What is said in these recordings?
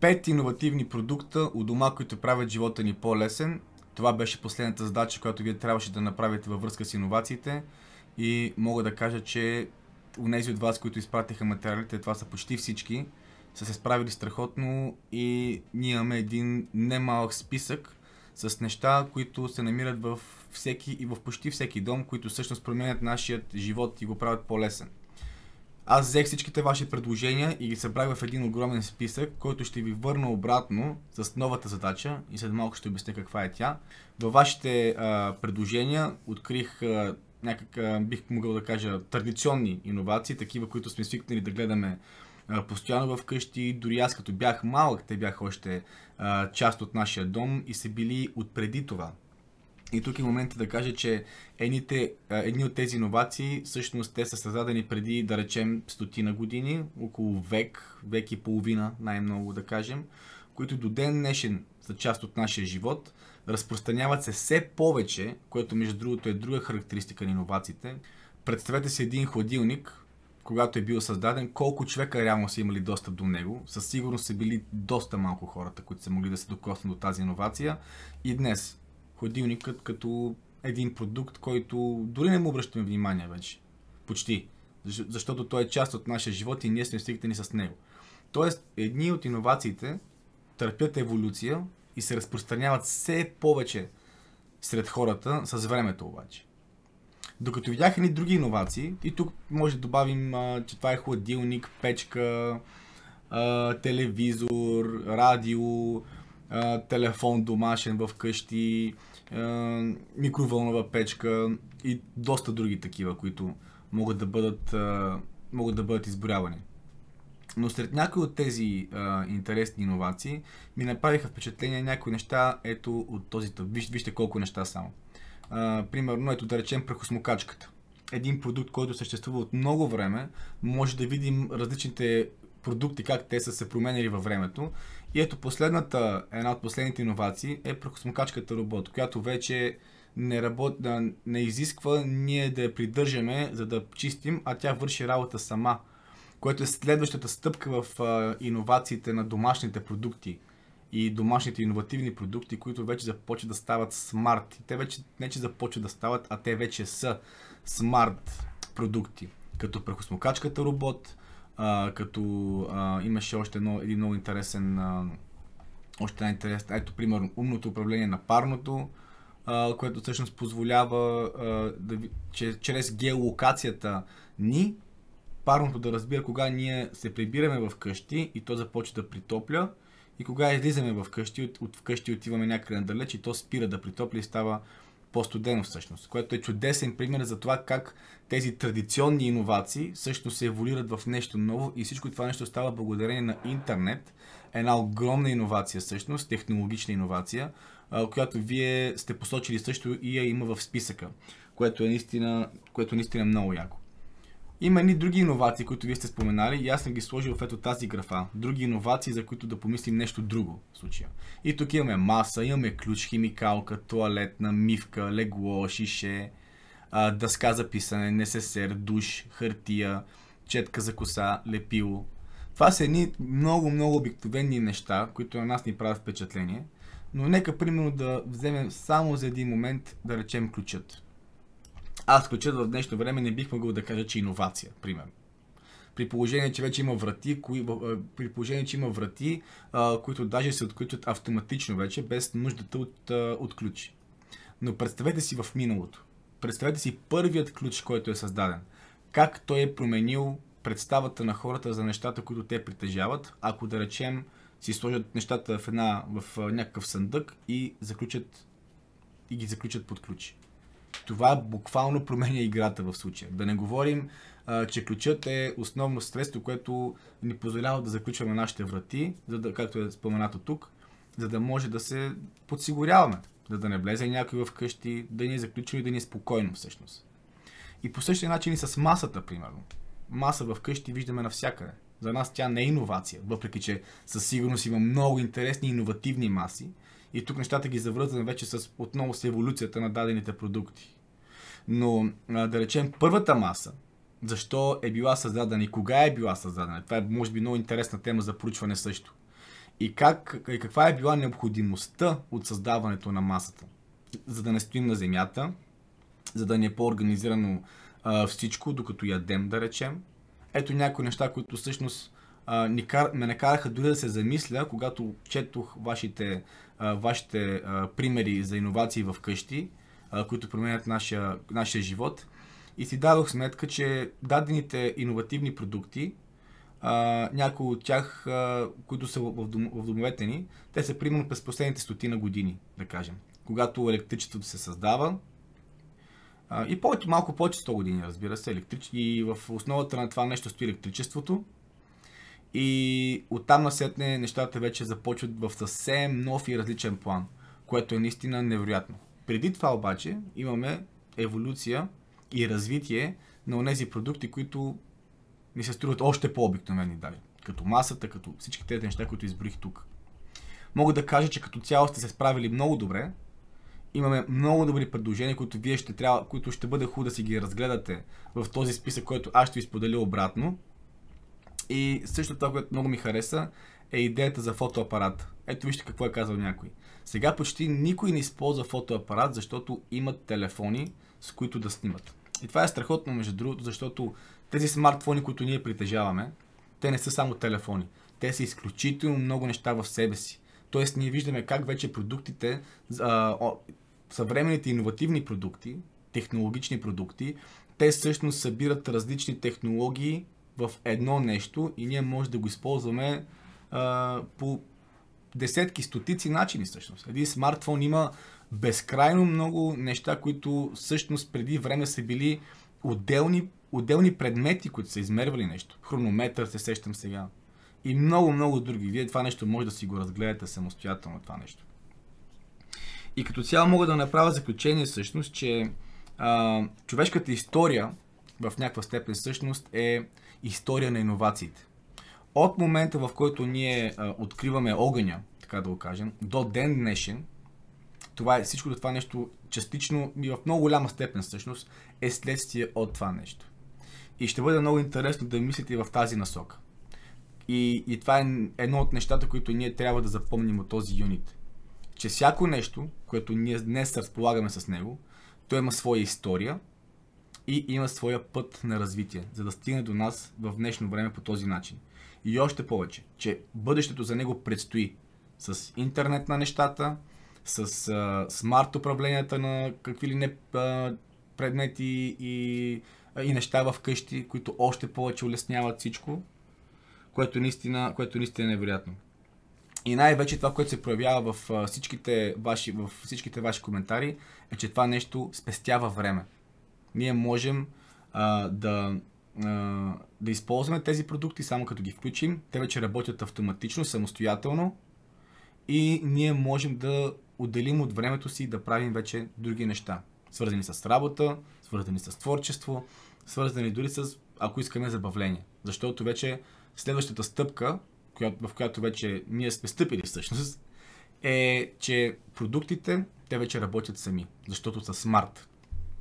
пет иновативни продукта у дома, които правят живота ни по-лесен. Това беше последната задача, която вие трябваше да направите във връзка с иновациите. И мога да кажа, че у нези от вас, които изпратиха материалите, това са почти всички, са се справили страхотно и ние имаме един немалък списък с неща, които се намират в всеки и в почти всеки дом, които всъщност променят нашият живот и го правят по-лесен. Аз взех всичките ваши предложения и ги събрах в един огромен списък, който ще ви върна обратно с новата задача и след малко ще обясня каква е тя. Във вашите а, предложения открих а, някак, а, бих могъл да кажа, традиционни иновации, такива, които сме свикнали да гледаме постоянно вкъщи. Дори аз като бях малък, те бяха още а, част от нашия дом и са били отпреди това. И тук е момента да кажа, че едните, едни от тези иновации всъщност те са създадени преди, да речем, стотина години, около век, век и половина най-много да кажем, които до ден днешен са част от нашия живот, разпространяват се все повече, което между другото е друга характеристика на иновациите. Представете си един хладилник, когато е бил създаден, колко човека реално са имали достъп до него. Със сигурност са били доста малко хората, които са могли да се докоснат до тази иновация. И днес хладилникът като един продукт, който дори не му обръщаме внимание вече. Почти. Защото той е част от нашия живот и ние сме свикнали с него. Тоест, едни от иновациите търпят еволюция и се разпространяват все повече сред хората с времето обаче. Докато видях едни други иновации, и тук може да добавим, че това е хладилник, печка, телевизор, радио, телефон домашен в къщи, микровълнова печка и доста други такива, които могат да бъдат, могат да бъдат изборявани. Но сред някои от тези а, интересни иновации ми направиха впечатление някои неща ето от този тъп. Виж, вижте колко неща само. А, примерно, ето да речем прахосмокачката. Един продукт, който съществува от много време, може да видим различните продукти, как те са се променили във времето. И ето последната, една от последните иновации е прахосмокачката робот, която вече не, работ, не изисква ние да я придържаме, за да чистим, а тя върши работа сама, което е следващата стъпка в а, иновациите на домашните продукти и домашните иновативни продукти, които вече започват да стават смарт. И те вече не че започват да стават, а те вече са смарт продукти. Като прахосмокачката робот, а, като а, имаше още едно, един много интересен, а, още една интересна, ето примерно умното управление на парното, а, което всъщност позволява, а, да, че чрез геолокацията ни, парното да разбира кога ние се прибираме в къщи и то започва да притопля и кога излизаме в къщи, от, от вкъщи отиваме някъде надалеч и то спира да притопля и става по-студено всъщност, което е чудесен пример за това как тези традиционни иновации също се еволюират в нещо ново и всичко това нещо става благодарение на интернет, една огромна иновация всъщност, технологична иновация, която вие сте посочили също и я има в списъка, което е наистина, което наистина е много яко. Има и други иновации, които вие сте споменали и аз съм ги сложил в ето тази графа. Други иновации, за които да помислим нещо друго в случая. И тук имаме маса, имаме ключ, химикалка, туалетна, мивка, легло, шише, дъска за писане, несесер, душ, хартия, четка за коса, лепило. Това са едни много, много обикновени неща, които на нас ни правят впечатление. Но нека, примерно, да вземем само за един момент, да речем ключът аз включат в днешно време не бих могъл да кажа, че е иновация, примерно. При положение, че вече има врати, кои, при положение, че има врати, а, които даже се отключват автоматично вече, без нуждата от, а, от ключи. Но представете си в миналото. Представете си първият ключ, който е създаден. Как той е променил представата на хората за нещата, които те притежават, ако да речем си сложат нещата в, една, в някакъв съндък и, заключат, и ги заключат под ключи това буквално променя играта в случая. Да не говорим, а, че ключът е основно средство, което ни позволява да заключваме нашите врати, за да, както е споменато тук, за да може да се подсигуряваме, за да не влезе някой в къщи, да ни е заключено и да ни е спокойно всъщност. И по същия начин и с масата, примерно. Маса в къщи виждаме навсякъде. За нас тя не е иновация, въпреки че със сигурност има много интересни иновативни маси, и тук нещата ги завързвам вече с, отново с еволюцията на дадените продукти. Но да речем първата маса, защо е била създадена и кога е била създадена, това е може би много интересна тема за проучване също. И, как, и каква е била необходимостта от създаването на масата, за да не стоим на земята, за да не е по-организирано а, всичко, докато ядем, да речем. Ето някои неща, които всъщност а, ни кар... ме накараха дори да се замисля, когато четох вашите, а, вашите а, примери за иновации в къщи, а, които променят нашия, нашия живот. И си дадох сметка, че дадените иновативни продукти, а, някои от тях, а, които са в, дом, в домовете ни, те са примерно през последните стотина години, да кажем. Когато електричеството се създава, а, и повече, малко повече 100 години, разбира се, електрич... и в основата на това нещо стои електричеството, и оттам насетне нещата вече започват в съвсем нов и различен план, което е наистина невероятно. Преди това обаче имаме еволюция и развитие на тези продукти, които ми се струват още по-обикновени дали. Като масата, като всички тези неща, които изброих тук. Мога да кажа, че като цяло сте се справили много добре. Имаме много добри предложения, които вие ще трябва, които ще бъде хубаво да си ги разгледате в този списък, който аз ще ви споделя обратно. И също това, което много ми хареса, е идеята за фотоапарат. Ето вижте какво е казал някой. Сега почти никой не използва фотоапарат, защото имат телефони, с които да снимат. И това е страхотно, между другото, защото тези смартфони, които ние притежаваме, те не са само телефони. Те са изключително много неща в себе си. Тоест, ние виждаме как вече продуктите, съвременните иновативни продукти, технологични продукти, те всъщност събират различни технологии, в едно нещо и ние може да го използваме а, по десетки, стотици начини всъщност. Един смартфон има безкрайно много неща, които всъщност преди време са били отделни, отделни предмети, които са измервали нещо. Хронометър се сещам сега. И много, много други. Вие това нещо може да си го разгледате самостоятелно това нещо. И като цяло мога да направя заключение всъщност, че а, човешката история в някаква степен всъщност е история на иновациите. От момента, в който ние а, откриваме огъня, така да го кажем, до ден днешен, това е, всичко това нещо частично и в много голяма степен всъщност е следствие от това нещо. И ще бъде много интересно да мислите в тази насока. И, и това е едно от нещата, които ние трябва да запомним от този юнит. Че всяко нещо, което ние днес разполагаме с него, то има своя история, и има своя път на развитие, за да стигне до нас в днешно време по този начин. И още повече, че бъдещето за него предстои с интернет на нещата, с а, смарт управленията на какви ли не а, предмети и, а, и неща в къщи, които още повече улесняват всичко, което наистина, което наистина е невероятно. И най-вече това, което се проявява в всичките, ваши, в всичките ваши коментари, е, че това нещо спестява време ние можем а, да, а, да използваме тези продукти само като ги включим. Те вече работят автоматично, самостоятелно и ние можем да отделим от времето си да правим вече други неща. Свързани с работа, свързани с творчество, свързани дори с, ако искаме, забавление. Защото вече следващата стъпка, в която вече ние сме стъпили всъщност, е, че продуктите, те вече работят сами, защото са смарт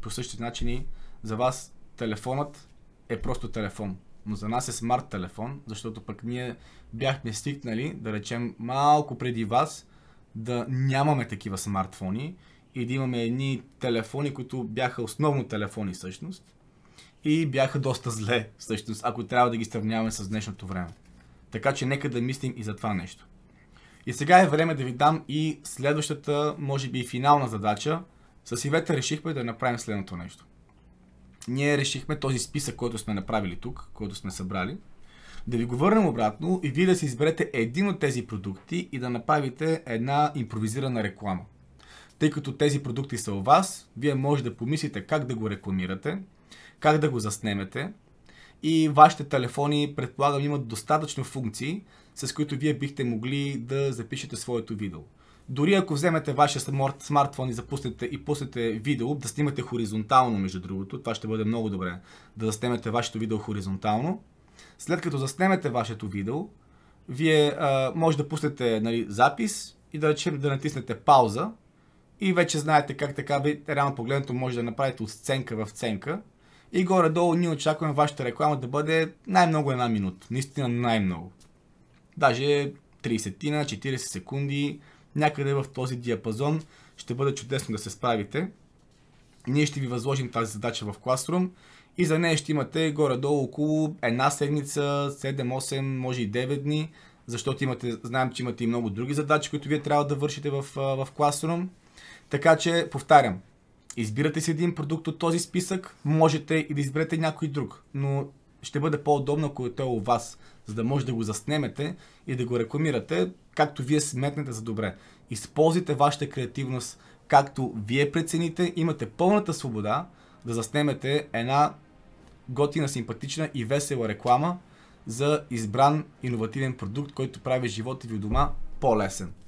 по същите начини за вас телефонът е просто телефон. Но за нас е смарт телефон, защото пък ние бяхме стикнали, да речем, малко преди вас, да нямаме такива смартфони и да имаме едни телефони, които бяха основно телефони всъщност и бяха доста зле всъщност, ако трябва да ги сравняваме с днешното време. Така че нека да мислим и за това нещо. И сега е време да ви дам и следващата, може би и финална задача, с Ивета решихме да направим следното нещо. Ние решихме този списък, който сме направили тук, който сме събрали, да ви го върнем обратно и вие да си изберете един от тези продукти и да направите една импровизирана реклама. Тъй като тези продукти са у вас, вие може да помислите как да го рекламирате, как да го заснемете и вашите телефони, предполагам, имат достатъчно функции, с които вие бихте могли да запишете своето видео. Дори ако вземете вашия смартфон и запуснете и пуснете видео, да снимате хоризонтално, между другото, това ще бъде много добре, да заснемете вашето видео хоризонтално. След като заснемете вашето видео, вие а, може да пуснете нали, запис и да речем да натиснете пауза и вече знаете как така ви реално погледнато може да направите от сценка в сценка и горе-долу ние очакваме вашата реклама да бъде най-много една минута. Наистина най-много. Даже 30 40 секунди, някъде в този диапазон ще бъде чудесно да се справите. Ние ще ви възложим тази задача в Classroom и за нея ще имате горе-долу около една седмица, 7-8, може и 9 дни, защото имате, знаем, че имате и много други задачи, които вие трябва да вършите в, в Classroom. Така че, повтарям, избирате си един продукт от този списък, можете и да изберете някой друг, но ще бъде по-удобно, ако е той е у вас, за да може да го заснемете и да го рекламирате, както вие сметнете за добре. Използвайте вашата креативност, както вие прецените. Имате пълната свобода да заснемете една готина, симпатична и весела реклама за избран иновативен продукт, който прави живота ви у дома по-лесен.